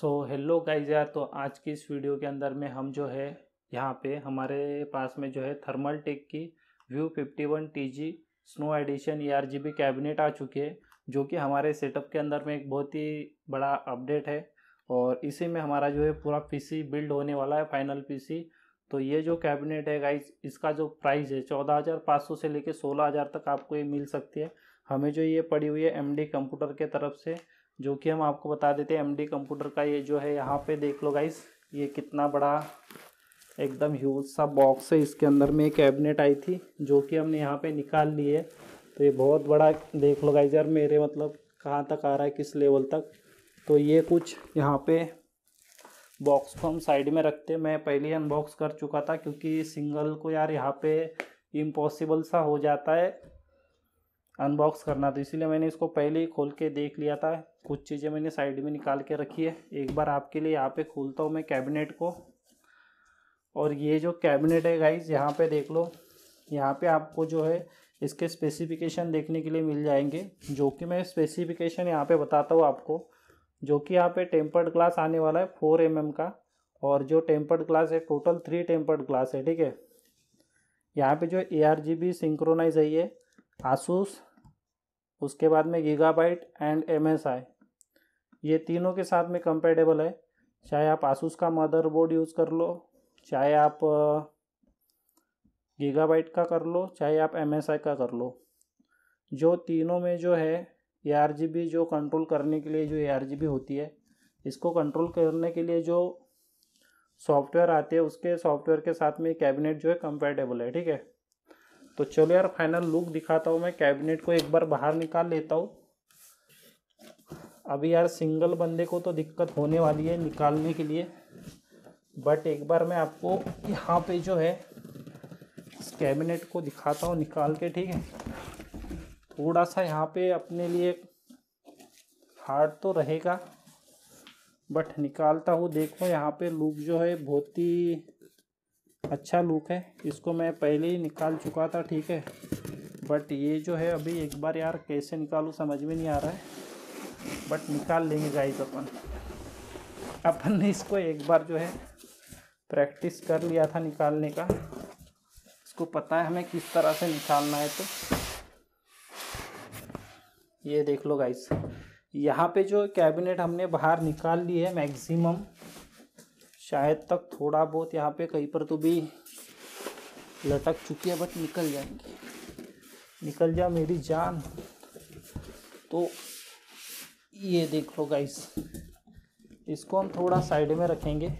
so hello guys यार तो आज की इस वीडियो के अंदर में हम जो है यहाँ पे हमारे पास में जो है थर्मल टेक की view fifty one T G snow edition E R G B cabinet आ चुकी है जो कि हमारे सेटअप के अंदर में एक बहुत ही बड़ा अपडेट है और इसी में हमारा जो है पूरा पीसी बिल्ड होने वाला है फाइनल पीसी तो ये जो कैबिनेट है गाइज इसका जो प्राइस है चौदह हज़ार पाँच सौ से लेकर सोलह हज़ार तक आपको ये मिल सकती है हमें जो ये पड़ी हुई है डी कंप्यूटर के तरफ से जो कि हम आपको बता देते हैं एमडी कंप्यूटर का ये जो है यहाँ पे देख लो गाइस ये कितना बड़ा एकदम ह्यूज सा बॉक्स है इसके अंदर में एक कैबिनेट आई थी जो कि हमने यहाँ पे निकाल ली है तो ये बहुत बड़ा देख लो गाइस यार मेरे मतलब कहाँ तक आ रहा है किस लेवल तक तो ये कुछ यहाँ पर बॉक्स को हम साइड में रखते मैं पहले अनबॉक्स कर चुका था क्योंकि सिंगल को यार यहाँ पर इम्पॉसिबल सा हो जाता है अनबॉक्स करना तो इसीलिए मैंने इसको पहले ही खोल के देख लिया था कुछ चीज़ें मैंने साइड में निकाल के रखी है एक बार आपके लिए यहाँ पे खोलता हूँ मैं कैबिनेट को और ये जो कैबिनेट है गाइज यहाँ पे देख लो यहाँ पे आपको जो है इसके स्पेसिफिकेशन देखने के लिए मिल जाएंगे जो कि मैं स्पेसिफिकेशन यहाँ पे बताता हूँ आपको जो कि यहाँ पे टेम्पर्ड ग्लास आने वाला है फोर एम mm का और जो टेम्पर्ड ग्लास है टोटल थ्री टेम्पर्ड ग्लास है ठीक है यहाँ पर जो A R G B synchronize है ये आसूस उसके बाद में Gigabyte and M S I ये तीनों के साथ में कंपेटेबल है चाहे आप आसूस का मदरबोर्ड यूज़ कर लो चाहे आप गीगाबाइट का कर लो चाहे आप एम का कर लो जो तीनों में जो है ए जो कंट्रोल करने के लिए जो ए होती है इसको कंट्रोल करने के लिए जो सॉफ्टवेयर आते हैं उसके सॉफ्टवेयर के साथ में कैबिनेट जो है कंपेटेबल है ठीक है तो चलो यार फाइनल लुक दिखाता हूँ मैं कैबिनेट को एक बार बाहर निकाल लेता हूँ अभी यार सिंगल बंदे को तो दिक्कत होने वाली है निकालने के लिए बट एक बार मैं आपको यहाँ पे जो है इस कैबिनेट को दिखाता हूँ निकाल के ठीक है थोड़ा सा यहाँ पे अपने लिए हार्ड तो रहेगा बट निकालता हूँ देखो यहाँ पे लुक जो है बहुत ही अच्छा लुक है इसको मैं पहले ही निकाल चुका था ठीक है बट ये जो है अभी एक बार यार कैसे निकालूँ समझ में नहीं आ रहा है बट निकाल लेंगे गाइज अपन अपन ने इसको एक बार जो है प्रैक्टिस कर लिया था निकालने का इसको पता है हमें किस तरह से निकालना है तो ये देख लो गाइस यहाँ पे जो कैबिनेट हमने बाहर निकाल ली है मैक्सिमम शायद तक थोड़ा बहुत यहाँ पे कहीं पर तो भी लटक चुकी है बट निकल जाएंगे निकल जा मेरी जान तो ये देखो गाइस इसको हम थोड़ा साइड में रखेंगे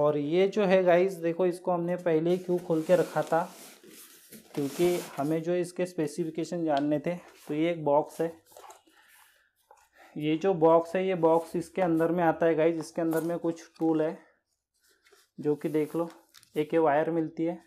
और ये जो है गाइस देखो इसको हमने पहले ही क्यों खोल के रखा था क्योंकि हमें जो इसके स्पेसिफिकेशन जानने थे तो ये एक बॉक्स है ये जो बॉक्स है ये बॉक्स इसके अंदर में आता है गाइज इसके अंदर में कुछ टूल है जो कि देख लो एक ये वायर मिलती है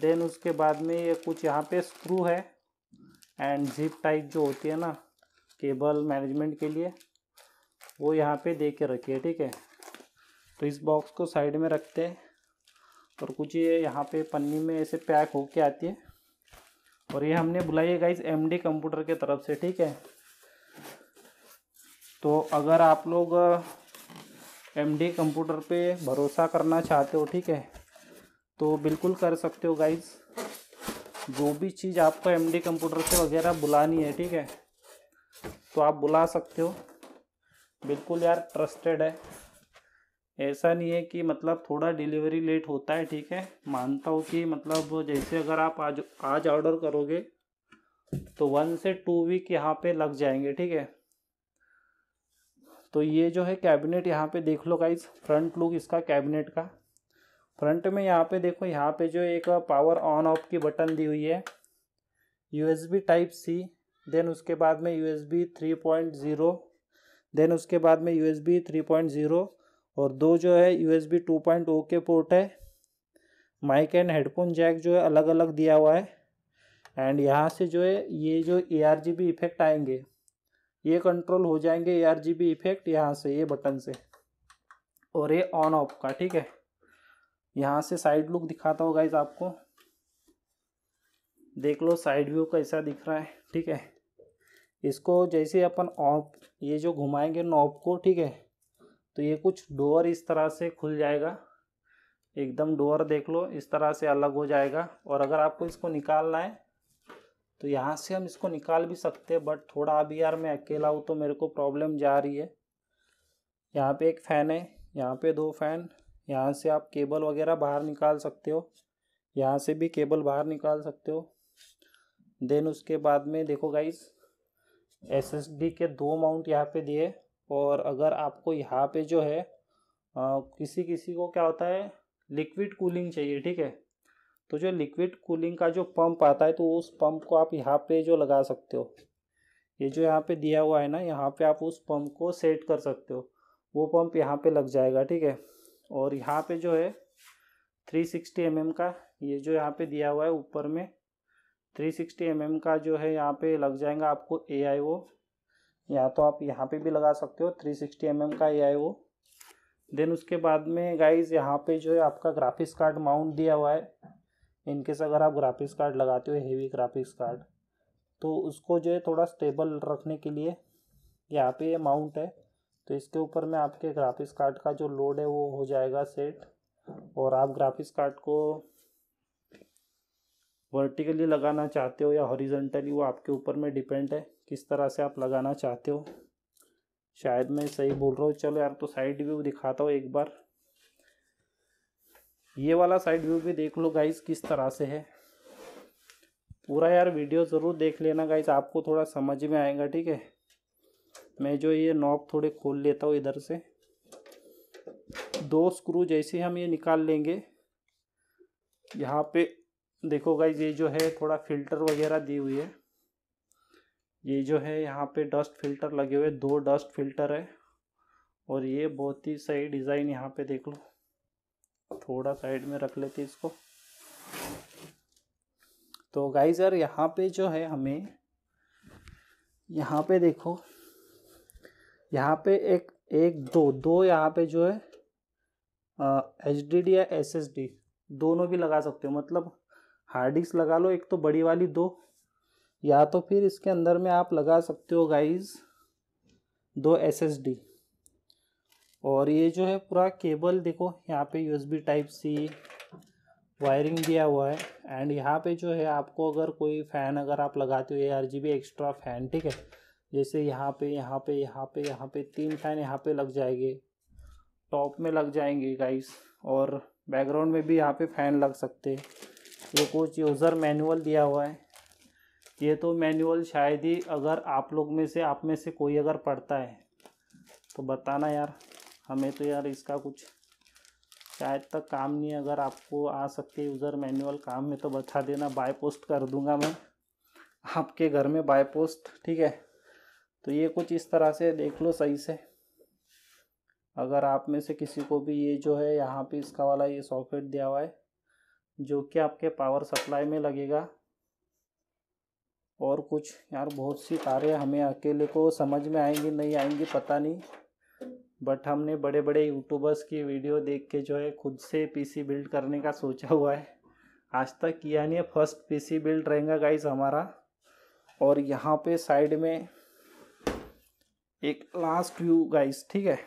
देन उसके बाद में ये कुछ यहाँ पे स्क्रू है एंड जिप टाइप जो होती है ना केबल मैनेजमेंट के लिए वो यहाँ पे दे के रखिए ठीक है तो इस बॉक्स को साइड में रखते हैं और कुछ ये यहाँ पे पन्नी में ऐसे पैक होके आती है और ये हमने बुलाई है गाइज एम कंप्यूटर के तरफ से ठीक है तो अगर आप लोग एम कंप्यूटर पे भरोसा करना चाहते हो ठीक है तो बिल्कुल कर सकते हो गाइज़ जो भी चीज़ आपको एमडी कंप्यूटर से वगैरह बुलानी है ठीक है तो आप बुला सकते हो बिल्कुल यार ट्रस्टेड है ऐसा नहीं है कि मतलब थोड़ा डिलीवरी लेट होता है ठीक है मानता हूँ कि मतलब जैसे अगर आप आज आज ऑर्डर करोगे तो वन से टू वीक यहाँ पे लग जाएंगे ठीक है तो ये जो है कैबिनेट यहाँ पे देख लो गाइज फ्रंट लुक इसका कैबिनेट का फ्रंट में यहाँ पे देखो यहाँ पे जो एक पावर ऑन ऑफ की बटन दी हुई है यूएसबी टाइप सी देन उसके बाद में USB three point zero then उसके बाद में यूएसबी थ्री पॉइंट ज़ीरो और दो जो है यूएसबी टू पॉइंट ओ के पोर्ट है माइक एंड हेडफोन जैक जो है अलग अलग दिया हुआ है एंड यहाँ से जो है ये जो A R G B effect आएंगे ये कंट्रोल हो जाएंगे A R G B effect यहाँ से ये बटन से और ये ऑन ऑफ का ठीक है यहाँ से साइड लुक दिखाता होगा इस आपको देख लो साइड व्यू कैसा दिख रहा है ठीक है इसको जैसे अपन ऑफ ये जो घुमाएंगे नॉब को ठीक है तो ये कुछ डोर इस तरह से खुल जाएगा एकदम डोर देख लो इस तरह से अलग हो जाएगा और अगर आपको इसको निकालना है तो यहाँ से हम इसको निकाल भी सकते हैं बट थोड़ा अभी यार मैं अकेला हूँ तो मेरे को प्रॉब्लम जा रही है यहाँ पे एक फ़ैन है यहाँ पे दो फैन यहाँ से आप केबल वगैरह बाहर निकाल सकते हो यहाँ से भी केबल बाहर निकाल सकते हो देन उसके बाद में देखो गाइस एसएसडी के दो माउंट यहाँ पे दिए और अगर आपको यहाँ पे जो है आ, किसी किसी को क्या होता है लिक्विड कूलिंग चाहिए ठीक है तो जो लिक्विड कूलिंग का जो पंप आता है तो उस पंप को आप यहाँ पे जो लगा सकते हो ये जो यहाँ पे दिया हुआ है ना यहाँ पे आप उस पंप को सेट कर सकते हो वो पंप यहाँ पे लग जाएगा ठीक है और यहाँ पे जो है 360 सिक्सटी mm का ये जो यहाँ पे दिया हुआ है ऊपर में 360 सिक्सटी mm का जो है यहाँ पे लग जाएगा आपको ए आई ओ या तो आप यहाँ पे भी लगा सकते हो 360 सिक्सटी mm का ए आई ओ देन उसके बाद में गाइज यहाँ पे जो है आपका ग्राफिक्स कार्ड माउंट दिया हुआ है इनकेस अगर आप ग्राफिक्स कार्ड लगाते हो हेवी ग्राफिक्स कार्ड तो उसको जो है थोड़ा स्टेबल रखने के लिए यहाँ पे ये माउंट है तो इसके ऊपर में आपके ग्राफिक्स कार्ड का जो लोड है वो हो जाएगा सेट और आप ग्राफिक्स कार्ड को वर्टिकली लगाना चाहते हो या हॉरिजेंटली वो आपके ऊपर में डिपेंड है किस तरह से आप लगाना चाहते हो शायद मैं सही बोल रहा हूँ चलो यार तो साइड व्यू दिखाता हूँ एक बार ये वाला साइड व्यू भी देख लो गाइज किस तरह से है पूरा यार वीडियो ज़रूर देख लेना गाइज आपको थोड़ा समझ में आएगा ठीक है मैं जो ये नॉक थोड़े खोल लेता हूँ इधर से दो स्क्रू जैसे हम ये निकाल लेंगे यहाँ पे देखो गाइज ये जो है थोड़ा फिल्टर वगैरह दी हुई है ये जो है यहाँ पे डस्ट फिल्टर लगे हुए दो डस्ट फिल्टर है और ये बहुत ही सही डिज़ाइन यहाँ पे देख लो थोड़ा साइड में रख लेते इसको तो गाइजर यहाँ पे जो है हमें यहाँ पे देखो यहाँ पे एक एक दो दो यहाँ पे जो है एच डी डी या एस एस डी दोनों भी लगा सकते हो मतलब हार्ड डिस्क लगा लो एक तो बड़ी वाली दो या तो फिर इसके अंदर में आप लगा सकते हो गाइज दो एस एस डी और ये जो है पूरा केबल देखो यहाँ पे U S B type C wiring दिया हुआ है एंड यहाँ पे जो है आपको अगर कोई फ़ैन अगर आप लगाते हो A R G B extra fan ठीक है जैसे यहाँ पे यहाँ पे यहाँ पे यहाँ पे तीन फैन यहाँ पे लग जाएंगे टॉप में लग जाएंगे गाइस और बैकग्राउंड में भी यहाँ पे फैन लग सकते हैं ये कुछ यूज़र मैनुअल दिया हुआ है ये तो मैनुअल शायद ही अगर आप लोग में से आप में से कोई अगर पढ़ता है तो बताना यार हमें तो यार इसका कुछ शायद तक काम नहीं अगर आपको आ सकते यूज़र मैनुअल काम में तो बता देना बाय पोस्ट कर दूंगा मैं आपके घर में बाय पोस्ट ठीक है तो ये कुछ इस तरह से देख लो सही से अगर आप में से किसी को भी ये जो है यहाँ पे इसका वाला ये सॉकेट दिया हुआ है जो कि आपके पावर सप्लाई में लगेगा और कुछ यार बहुत सी तारें हमें अकेले को समझ में आएंगी नहीं आएंगी पता नहीं बट हमने बड़े बड़े यूट्यूबर्स की वीडियो देख के जो है खुद से पीसी बिल्ड करने का सोचा हुआ है आज तक किया नहीं है फर्स्ट पीसी बिल्ड रहेगा गाइस हमारा और यहाँ पे साइड में एक लास्ट व्यू गाइस ठीक है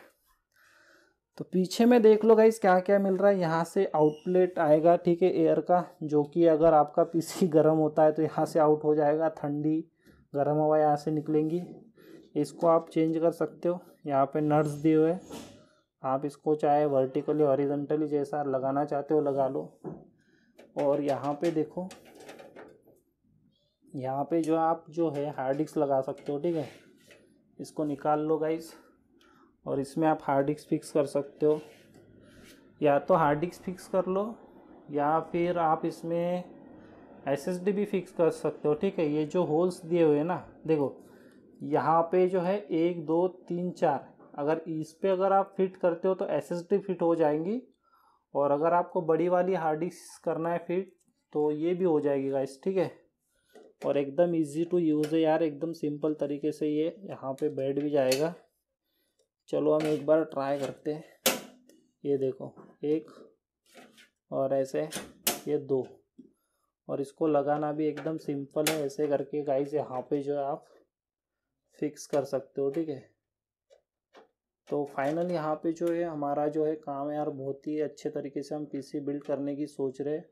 तो पीछे में देख लो गाइस क्या क्या मिल रहा है यहाँ से आउटलेट आएगा ठीक है एयर का जो कि अगर आपका पीसी गर्म होता है तो यहाँ से आउट हो जाएगा ठंडी गर्म हवा यहाँ से निकलेंगी इसको आप चेंज कर सकते हो यहाँ पे नर्स दिए हुए आप इसको चाहे वर्टिकली ऑरिजेंटली जैसा लगाना चाहते हो लगा लो और यहाँ पर देखो यहाँ पर जो आप जो है हार्ड डिस्क लगा सकते हो ठीक है इसको निकाल लो गाइस और इसमें आप हार्ड डिस्क फिक्स कर सकते हो या तो हार्ड डिस्क फिक्स कर लो या फिर आप इसमें एस भी फिक्स कर सकते हो ठीक है ये जो होल्स दिए हुए हैं ना देखो यहाँ पे जो है एक दो तीन चार अगर इस पर अगर आप फिट करते हो तो एस फिट हो जाएंगी और अगर आपको बड़ी वाली हार्ड डिस्क करना है फिट तो ये भी हो जाएगी गाइस ठीक है और एकदम इजी टू यूज़ है यार एकदम सिंपल तरीके से ये यहाँ पे बैठ भी जाएगा चलो हम एक बार ट्राई करते हैं ये देखो एक और ऐसे ये दो और इसको लगाना भी एकदम सिंपल है ऐसे करके गाइस यहाँ पे जो आप फिक्स कर सकते हो ठीक है तो फाइनल यहाँ पे जो है हमारा जो है काम है यार बहुत ही अच्छे तरीके से हम पीसी बिल्ड करने की सोच रहे हैं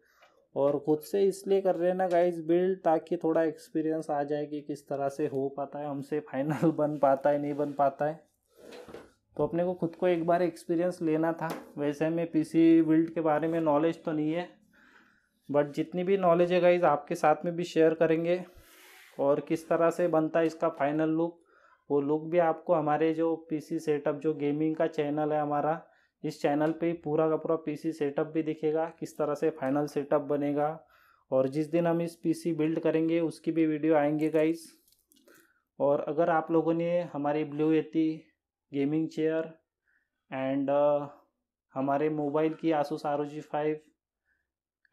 और ख़ुद से इसलिए कर रहे हैं ना गाइज़ बिल्ड ताकि थोड़ा एक्सपीरियंस आ जाए कि किस तरह से हो पाता है हमसे फाइनल बन पाता है नहीं बन पाता है तो अपने को खुद को एक बार एक्सपीरियंस लेना था वैसे मैं पीसी बिल्ड के बारे में नॉलेज तो नहीं है बट जितनी भी नॉलेज है गाइज आपके साथ में भी शेयर करेंगे और किस तरह से बनता है इसका फाइनल लुक वो लुक भी आपको हमारे जो पीसी सेटअप जो गेमिंग का चैनल है हमारा इस चैनल पे पूरा का पूरा पीसी सेटअप भी दिखेगा किस तरह से फाइनल सेटअप बनेगा और जिस दिन हम इस पीसी बिल्ड करेंगे उसकी भी वीडियो आएंगे गाइस और अगर आप लोगों ने हमारी ब्लू एती गेमिंग चेयर एंड हमारे मोबाइल की Asus R G five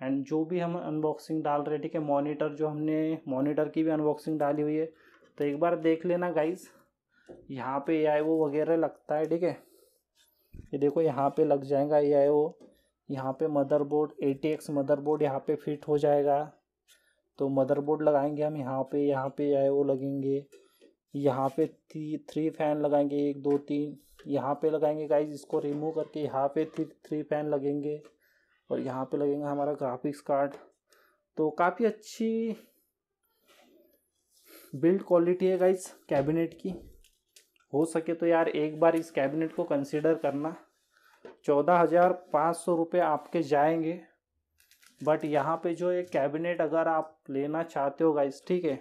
and जो भी हम अनबॉक्सिंग डाल रहे ठीक है मॉनिटर जो हमने मॉनिटर की भी अनबॉक्सिंग डाली हुई है तो एक बार देख लेना गाइस यहाँ पे ए आई वो वगैरह लगता है ठीक है ये देखो यहाँ पे लग जाएगा ए आई ओ यहाँ पे motherboard A T X board यहाँ पे फिट हो जाएगा तो मदरबोर्ड लगाएंगे हम यहाँ पे यहाँ पे ए आई ओ लगेंगे यहाँ पे थ्री थ्री फैन लगाएंगे एक दो तीन यहाँ पे लगाएंगे गाइज इसको रिमूव करके यहाँ पे थ्री थ्री फैन लगेंगे और यहाँ पे लगेंगे हमारा ग्राफिक्स कार्ड तो काफ़ी अच्छी बिल्ड क्वालिटी है गाइज कैबिनेट की हो सके तो यार एक बार इस कैबिनेट को कंसिडर करना चौदह हज़ार पाँच सौ रुपये आपके जाएंगे बट यहाँ पे जो एक कैबिनेट अगर आप लेना चाहते हो गाइस ठीक है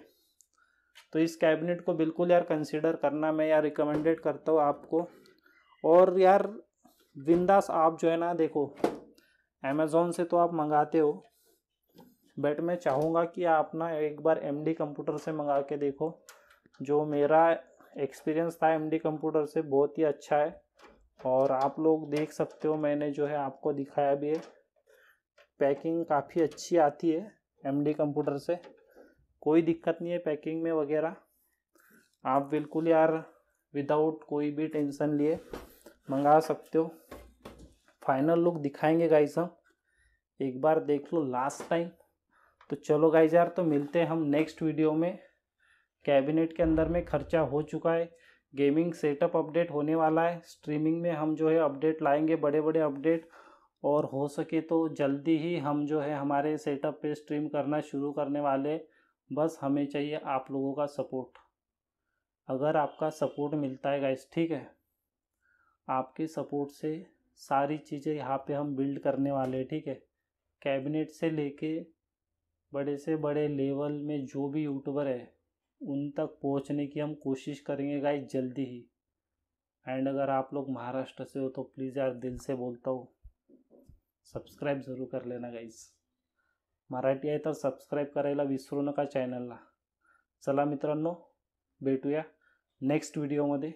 तो इस कैबिनेट को बिल्कुल यार कंसीडर करना मैं यार रिकमेंडेड करता हूँ आपको और यार बिंदास आप जो है ना देखो अमेज़ोन से तो आप मंगाते हो बट मैं चाहूँगा कि आप ना एक बार एम कंप्यूटर से मंगा के देखो जो मेरा एक्सपीरियंस था एमडी कंप्यूटर से बहुत ही अच्छा है और आप लोग देख सकते हो मैंने जो है आपको दिखाया भी है पैकिंग काफ़ी अच्छी आती है एमडी कंप्यूटर से कोई दिक्कत नहीं है पैकिंग में वगैरह आप बिल्कुल यार विदाउट कोई भी टेंशन लिए मंगा सकते हो फाइनल लुक दिखाएंगे गाई हम एक बार देख लो लास्ट टाइम तो चलो गाई यार तो मिलते हैं हम नेक्स्ट वीडियो में कैबिनेट के अंदर में खर्चा हो चुका है गेमिंग सेटअप अपडेट होने वाला है स्ट्रीमिंग में हम जो है अपडेट लाएंगे बड़े बड़े अपडेट और हो सके तो जल्दी ही हम जो है हमारे सेटअप पे स्ट्रीम करना शुरू करने वाले बस हमें चाहिए आप लोगों का सपोर्ट अगर आपका सपोर्ट मिलता है गाइस ठीक है आपके सपोर्ट से सारी चीज़ें यहाँ पे हम बिल्ड करने वाले हैं ठीक है कैबिनेट से लेके बड़े से बड़े लेवल में जो भी यूट्यूबर है उन तक पहुंचने की हम कोशिश करेंगे गाइस जल्दी ही एंड अगर आप लोग महाराष्ट्र से हो तो प्लीज़ यार दिल से बोलता हूँ सब्सक्राइब जरूर कर लेना गाइस मराठी आहे तर सबस्क्राईब करायला विसरू नका चॅनलला चला मित्रांनो भेटूया नेक्स्ट व्हिडिओमध्ये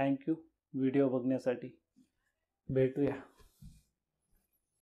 थँक्यू व्हिडिओ बघण्यासाठी भेटूया